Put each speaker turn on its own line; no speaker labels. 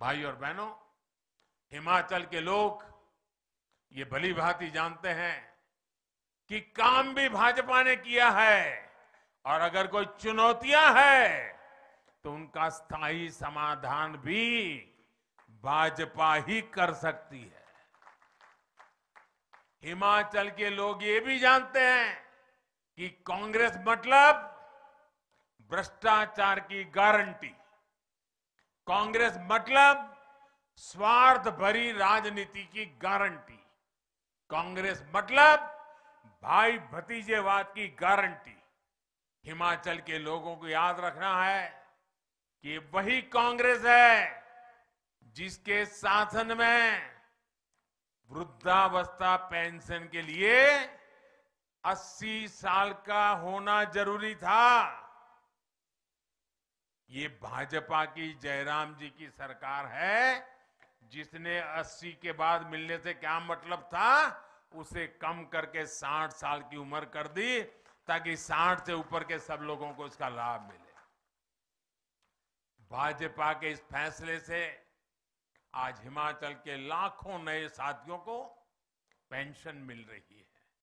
भाई और बहनों हिमाचल के लोग ये भली भांति जानते हैं कि काम भी भाजपा ने किया है और अगर कोई चुनौतियां है तो उनका स्थायी समाधान भी भाजपा ही कर सकती है हिमाचल के लोग ये भी जानते हैं कि कांग्रेस मतलब भ्रष्टाचार की गारंटी कांग्रेस मतलब स्वार्थ भरी राजनीति की गारंटी कांग्रेस मतलब भाई भतीजेवाद की गारंटी हिमाचल के लोगों को याद रखना है कि वही कांग्रेस है जिसके शासन में वृद्धावस्था पेंशन के लिए 80 साल का होना जरूरी था ये भाजपा की जयराम जी की सरकार है जिसने 80 के बाद मिलने से क्या मतलब था उसे कम करके 60 साल की उम्र कर दी ताकि 60 से ऊपर के सब लोगों को इसका लाभ मिले भाजपा के इस फैसले से आज हिमाचल के लाखों नए साथियों को पेंशन मिल रही है